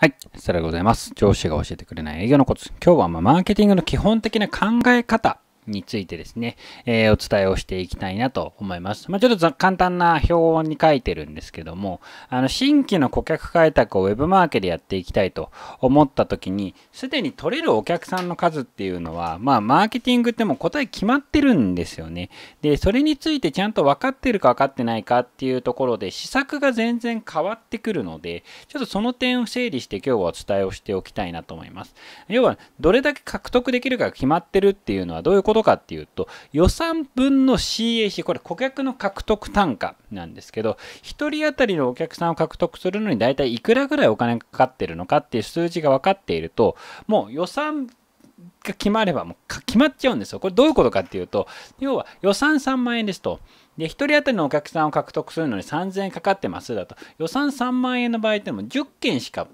はい。それでございます。上司が教えてくれない営業のコツ。今日はまマーケティングの基本的な考え方についてですね、えー、お伝えをしていきたいなと思います。まあ、ちょっと簡単な表に書いてるんですけども、あの新規の顧客開拓をウェブマーケでやっていきたいと思った時に、すでに取れるお客さんの数っていうのは、まあ、マーケティングってもう答え決まってるんですよね。で、それについてちゃんと分かってるか分かってないかっていうところで、施策が全然変わってくるので、ちょっとその点を整理して今日はお伝えをしておきたいなと思います。要は、どれだけ獲得できるかが決まってるっていうのはどういうことことかっていうと、予算分の CAC、これ顧客の獲得単価なんですけど、1人当たりのお客さんを獲得するのに大体いくらぐらいお金がかかってるのかっていう数字が分かっていると、もう予算が決まればもう決まっちゃうんですよ。これどういうことかっていうと、要は予算3万円ですと。で、1人当たりのお客さんを獲得するのに3000円かかってますだと。予算3万円の場合でも10件しか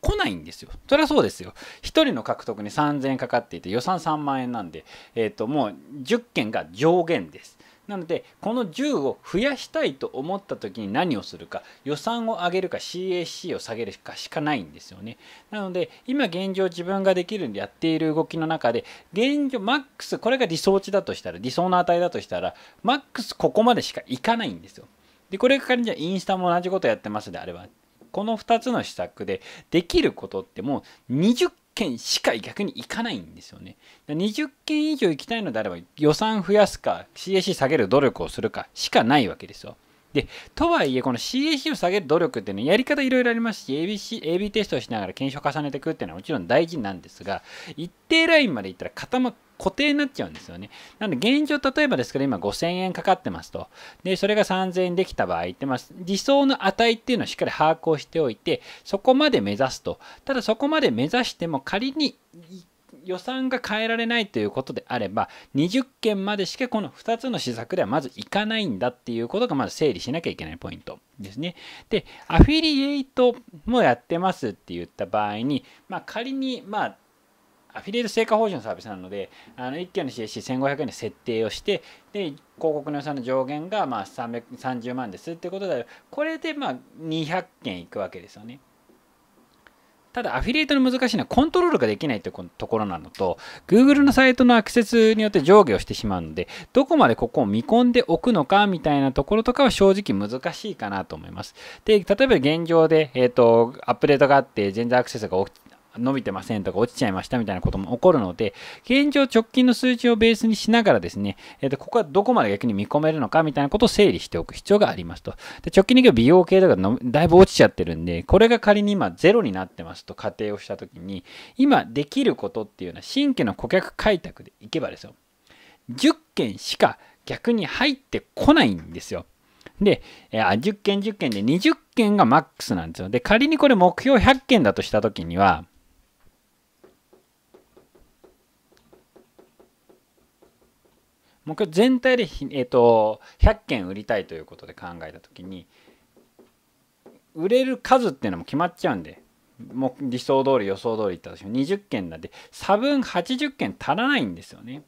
来ないんですよ。そりゃそうですよ。1人の獲得に3000円かかっていて予算3万円なんで、えー、ともう10件が上限です。なのでこの10を増やしたいと思った時に何をするか予算を上げるか CAC を下げるかしかないんですよねなので今現状自分ができるんでやっている動きの中で現状マックスこれが理想値だとしたら理想の値だとしたらマックスここまでしかいかないんですよでこれが仮にじゃインスタも同じことやってますであればこの2つの施策でできることってもう20件しか逆に行かないんですよね。20件以上行きたいのであれば予算増やすか CAC 下げる努力をするかしかないわけですよ。で、とはいえ、この CAC を下げる努力っていうのはやり方いろいろありますし、ABC、AB テストをしながら検証を重ねていくっていうのはもちろん大事なんですが、一定ラインまでいったら固まって固定になっちゃうんですよね。なので現状例えばですけど今5000円かかってますと。で、それが3000円できた場合って、まあ、理想の値っていうのをしっかり把握をしておいて、そこまで目指すと。ただそこまで目指しても仮に予算が変えられないということであれば20件までしかこの2つの施策ではまずいかないんだっていうことがまず整理しなきゃいけないポイントですね。でアフィリエイトもやってますって言った場合に、まあ、仮にまあアフィリエイト成果報酬のサービスなのであの1件の CAC1500 円の設定をしてで広告の予算の上限がまあ30万ですってことでこれでまあ200件いくわけですよね。ただアフィリエイトの難しいのはコントロールができないというところなのと Google のサイトのアクセスによって上下をしてしまうのでどこまでここを見込んでおくのかみたいなところとかは正直難しいかなと思いますで例えば現状で、えーとアップデートがあって全然アクセスが伸びてませんとか落ちちゃいましたみたいなことも起こるので、現状直近の数値をベースにしながらですね、えっ、ー、と、ここはどこまで逆に見込めるのかみたいなことを整理しておく必要がありますと。で、直近で美容系とかだいぶ落ちちゃってるんで、これが仮に今ゼロになってますと仮定をしたときに、今できることっていうのは新規の顧客開拓でいけばですよ。10件しか逆に入ってこないんですよ。で、10件10件で20件がマックスなんですよ。で、仮にこれ目標100件だとしたときには、もう一回全体で、えーと、と100件売りたいということで考えた時に売れる数っていうのも決まっちゃうんでもう理想通り予想通りいったとしても20件なんで差分80件足らないんですよね。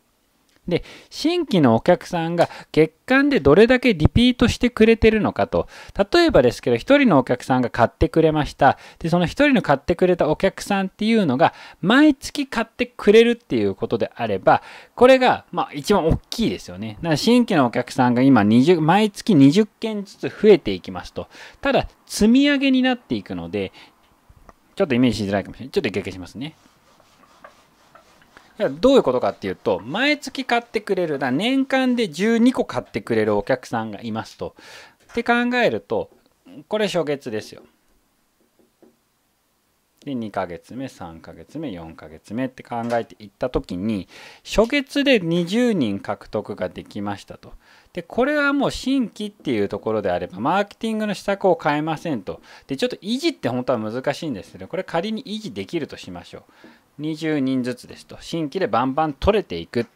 で、新規のお客さんが月間でどれだけリピートしてくれてるのかと。例えばですけど、1人のお客さんが買ってくれました。で、その1人の買ってくれたお客さんっていうのが、毎月買ってくれるっていうことであれば、これが、まあ、一番大きいですよね。だから新規のお客さんが今20、毎月20件ずつ増えていきますと。ただ、積み上げになっていくので、ちょっとイメージしづらいかもしれない。ちょっと一回消しますね。どういうことかっていうと、毎月買ってくれる、年間で12個買ってくれるお客さんがいますと。って考えると、これ初月ですよ。で、2ヶ月目、3ヶ月目、4ヶ月目って考えていった時に、初月で20人獲得ができましたと。で、これはもう新規っていうところであれば、マーケティングの施策を変えませんと。で、ちょっと維持って本当は難しいんですけど、これ仮に維持できるとしましょう。20人ずつですと、新規でバンバン取れていく。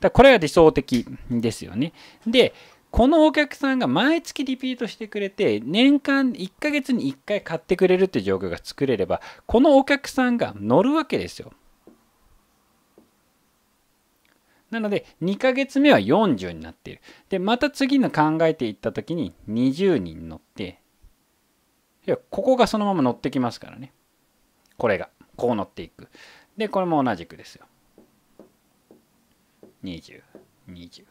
だこれが理想的ですよね。で、このお客さんが毎月リピートしてくれて、年間1ヶ月に1回買ってくれるって状況が作れれば、このお客さんが乗るわけですよ。なので、2ヶ月目は40になっている。で、また次の考えていった時に20人乗って、いや、ここがそのまま乗ってきますからね。これが。こう乗っていく。で、これも同じくですよ。20、20。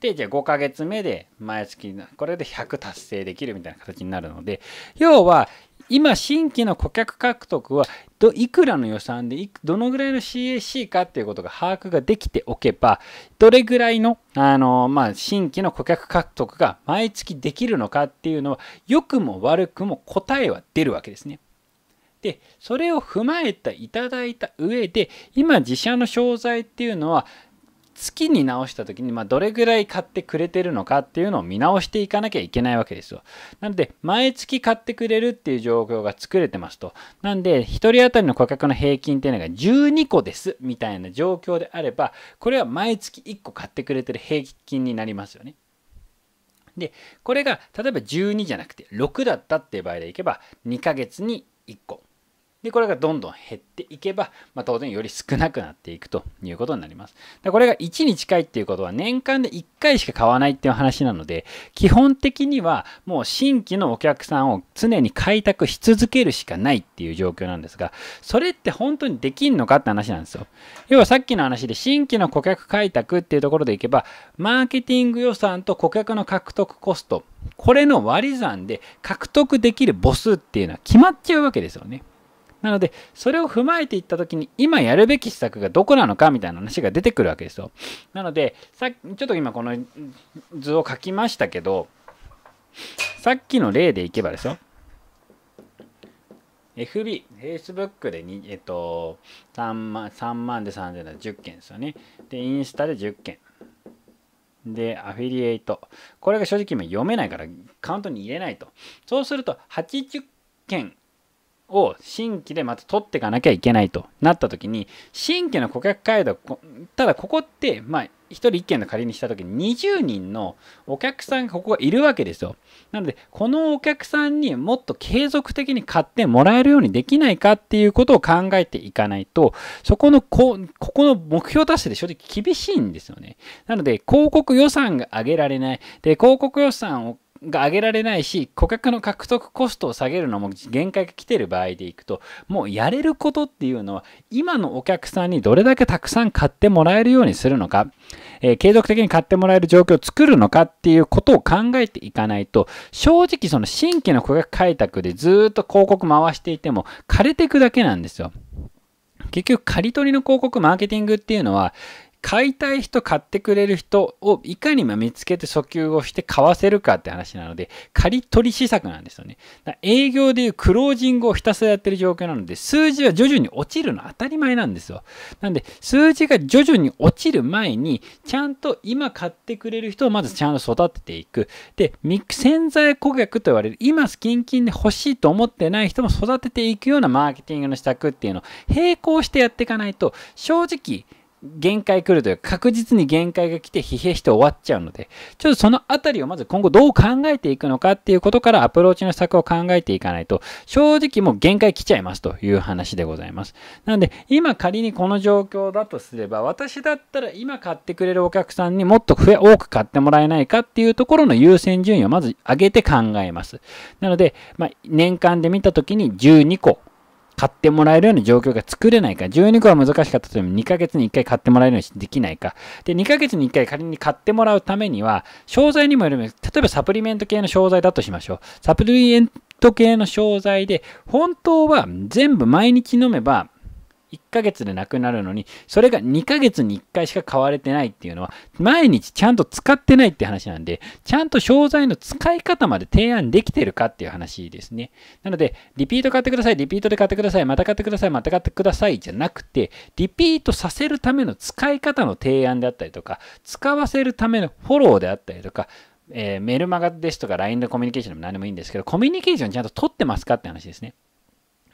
で、じゃあ5ヶ月目で毎月の、これで100達成できるみたいな形になるので、要は、今、新規の顧客獲得はど、いくらの予算でどのぐらいの CAC かっていうことが把握ができておけば、どれぐらいの、あの、まあ、新規の顧客獲得が毎月できるのかっていうのは、良くも悪くも答えは出るわけですね。でそれを踏まえたいただいた上で今自社の商材っていうのは月に直した時に、まあ、どれぐらい買ってくれてるのかっていうのを見直していかなきゃいけないわけですよ。なので、毎月買ってくれるっていう状況が作れてますと。なんで、1人当たりの顧客の平均っていうのが12個ですみたいな状況であれば、これは毎月1個買ってくれてる平均になりますよね。で、これが例えば12じゃなくて6だったっていう場合でいけば、2ヶ月に1個。で、これがどんどん減っていけば、まあ、当然より少なくなっていくということになります。でこれが1に近いっていうことは年間で1回しか買わないっていう話なので、基本的にはもう新規のお客さんを常に開拓し続けるしかないっていう状況なんですが、それって本当にできんのかって話なんですよ。要はさっきの話で新規の顧客開拓っていうところでいけば、マーケティング予算と顧客の獲得コスト、これの割り算で獲得できる母数っていうのは決まっちゃうわけですよね。なので、それを踏まえていったときに、今やるべき施策がどこなのかみたいな話が出てくるわけですよ。なので、さっちょっと今この図を書きましたけど、さっきの例でいけばですよ。FB、Facebook でに、えっと、3万、3万で3000だ、10件ですよね。で、インスタで10件。で、アフィリエイト。これが正直今読めないからカウントに入れないと。そうすると、80件を新規でまた取っていかなきゃいけないとなった時に新規の顧客回路ただここってまあ1人1件の仮にした時に20人のお客さんがここがいるわけですよなのでこのお客さんにもっと継続的に買ってもらえるようにできないかっていうことを考えていかないとそこのこここの目標達成で正直厳しいんですよねなので広告予算が上げられないで広告予算をが上げられないし顧客の獲得コストを下げるのも限界が来てる場合でいくともうやれることっていうのは今のお客さんにどれだけたくさん買ってもらえるようにするのか、えー、継続的に買ってもらえる状況を作るのかっていうことを考えていかないと正直その新規の顧客開拓でずっと広告回していても枯れていくだけなんですよ。結局、刈り取りの広告、マーケティングっていうのは、買いたい人、買ってくれる人をいかに見つけて訴求をして買わせるかって話なので、借り取り施策なんですよね。営業でいうクロージングをひたすらやってる状況なので、数字は徐々に落ちるの当たり前なんですよ。なんで、数字が徐々に落ちる前に、ちゃんと今買ってくれる人をまずちゃんと育てていく。で、潜在顧客と言われる、今スキンキンで欲しいと思ってない人も育てていくようなマーケティングの施策っていうのを並行してやっていかないと、正直、限界来るというか確実に限界が来て疲弊して終わっちゃうのでちょっとその辺りをまず今後どう考えていくのかっていうことからアプローチの策を考えていかないと正直もう限界来ちゃいますという話でございますなので今仮にこの状況だとすれば私だったら今買ってくれるお客さんにもっと増え多く買ってもらえないかっていうところの優先順位をまず上げて考えますなので、まあ、年間で見た時に12個買ってもらえるような状況が作れないか、12個は難しかったとしも2ヶ月に1回買ってもらえるようにできないか、で、2ヶ月に1回仮に買ってもらうためには、商材にもよるんです。例えばサプリメント系の商材だとしましょう。サプリメント系の商材で、本当は全部毎日飲めば、1ヶ月でなくなるのに、それが2ヶ月に1回しか買われてないっていうのは、毎日ちゃんと使ってないって話なんで、ちゃんと商材の使い方まで提案できてるかっていう話ですね。なので、リピート買ってください、リピートで買ってください、また買ってください、また買ってくださいじゃなくて、リピートさせるための使い方の提案であったりとか、使わせるためのフォローであったりとか、えー、メルマガですとか LINE のコミュニケーションでも何でもいいんですけど、コミュニケーションちゃんと取ってますかって話ですね。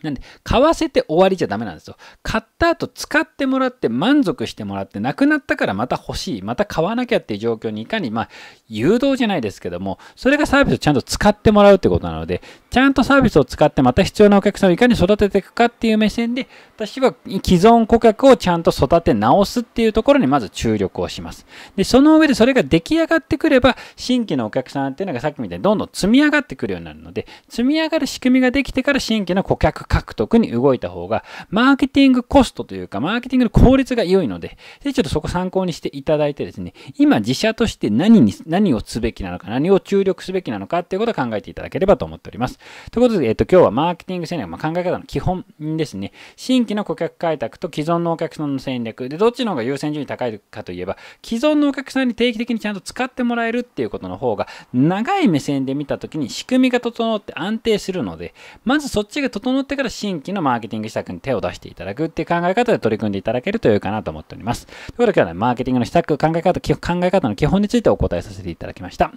なんで、買わせて終わりじゃダメなんですよ。買った後使ってもらって満足してもらって、なくなったからまた欲しい、また買わなきゃっていう状況にいかに、まあ、誘導じゃないですけども、それがサービスをちゃんと使ってもらうってことなので、ちゃんとサービスを使ってまた必要なお客さんをいかに育てていくかっていう目線で、私は既存顧客をちゃんと育て直すっていうところにまず注力をします。で、その上でそれが出来上がってくれば、新規のお客さんっていうのがさっきみたいにどんどん積み上がってくるようになるので、積み上がる仕組みができてから新規の顧客獲得に動いた方が、マーケティングコストというか、マーケティングの効率が良いので、で、ちょっとそこ参考にしていただいてですね、今自社として何に、何をすべきなのか、何を注力すべきなのかっていうことを考えていただければと思っております。ということで、えっ、と、今日はマーケティング戦略、まあ、考え方の基本ですね、新規の顧客開拓と既存のお客さんの戦略、で、どっちの方が優先順位高いかといえば、既存のお客さんに定期的にちゃんと使ってもらえるっていうことの方が、長い目線で見たときに仕組みが整って安定するので、まずそっちが整ってから新規のマーケティング施策に手を出していただくっていう考え方で取り組んでいただけると良いかなと思っております。ということで今日はね、マーケティングの施策、考え方、考え方の基本についてお答えさせていただきました。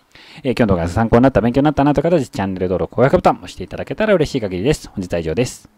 えー、今日の動画が参考になった、勉強になったなという方は、チャンネル登録、高評価ボタンを押していただけたら嬉しい限りです。本日は以上です。